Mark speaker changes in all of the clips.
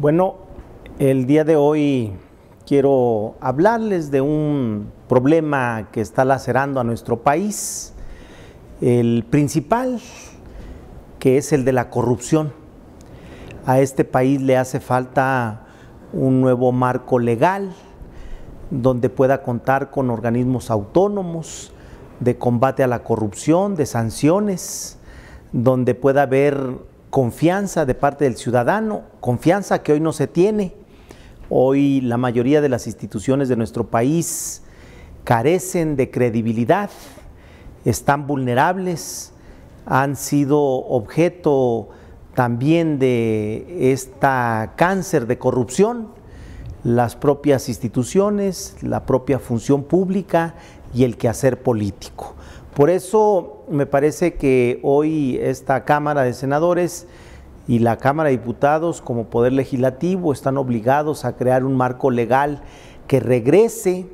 Speaker 1: Bueno, el día de hoy quiero hablarles de un problema que está lacerando a nuestro país, el principal, que es el de la corrupción. A este país le hace falta un nuevo marco legal donde pueda contar con organismos autónomos de combate a la corrupción, de sanciones, donde pueda haber confianza de parte del ciudadano, confianza que hoy no se tiene. Hoy la mayoría de las instituciones de nuestro país carecen de credibilidad, están vulnerables, han sido objeto también de esta cáncer de corrupción, las propias instituciones, la propia función pública y el quehacer político. Por eso me parece que hoy esta Cámara de Senadores y la Cámara de Diputados como Poder Legislativo están obligados a crear un marco legal que regrese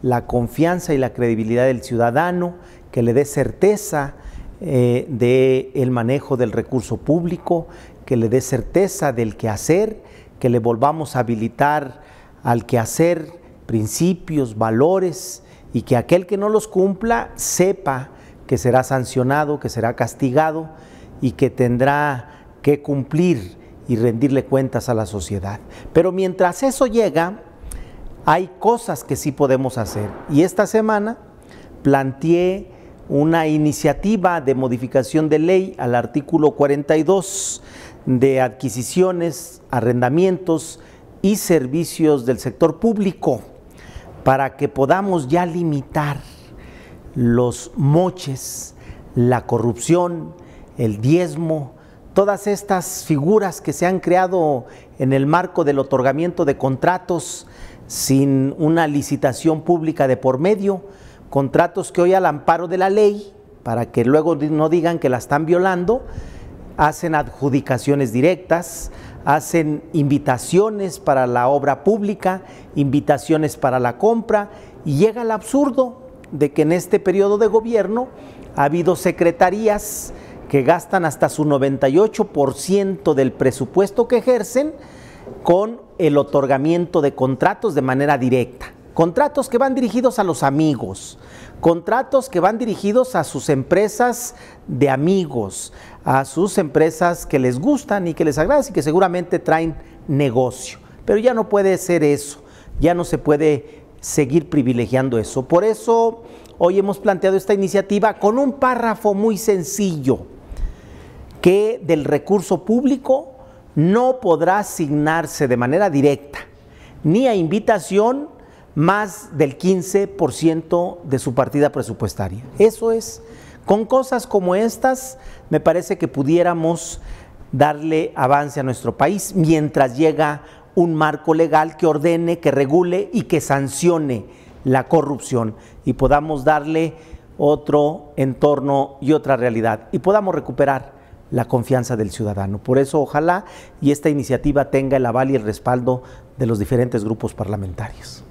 Speaker 1: la confianza y la credibilidad del ciudadano, que le dé certeza eh, del manejo del recurso público, que le dé certeza del quehacer, que le volvamos a habilitar al quehacer principios, valores y que aquel que no los cumpla sepa que será sancionado, que será castigado y que tendrá que cumplir y rendirle cuentas a la sociedad. Pero mientras eso llega, hay cosas que sí podemos hacer. Y esta semana planteé una iniciativa de modificación de ley al artículo 42 de adquisiciones, arrendamientos y servicios del sector público para que podamos ya limitar los moches, la corrupción, el diezmo, todas estas figuras que se han creado en el marco del otorgamiento de contratos sin una licitación pública de por medio, contratos que hoy al amparo de la ley, para que luego no digan que la están violando, hacen adjudicaciones directas, hacen invitaciones para la obra pública, invitaciones para la compra, y llega el absurdo, de que en este periodo de gobierno ha habido secretarías que gastan hasta su 98% del presupuesto que ejercen con el otorgamiento de contratos de manera directa. Contratos que van dirigidos a los amigos, contratos que van dirigidos a sus empresas de amigos, a sus empresas que les gustan y que les agradecen y que seguramente traen negocio. Pero ya no puede ser eso, ya no se puede seguir privilegiando eso. Por eso hoy hemos planteado esta iniciativa con un párrafo muy sencillo, que del recurso público no podrá asignarse de manera directa ni a invitación más del 15% de su partida presupuestaria. Eso es, con cosas como estas, me parece que pudiéramos darle avance a nuestro país mientras llega un marco legal que ordene, que regule y que sancione la corrupción y podamos darle otro entorno y otra realidad y podamos recuperar la confianza del ciudadano. Por eso ojalá y esta iniciativa tenga el aval y el respaldo de los diferentes grupos parlamentarios.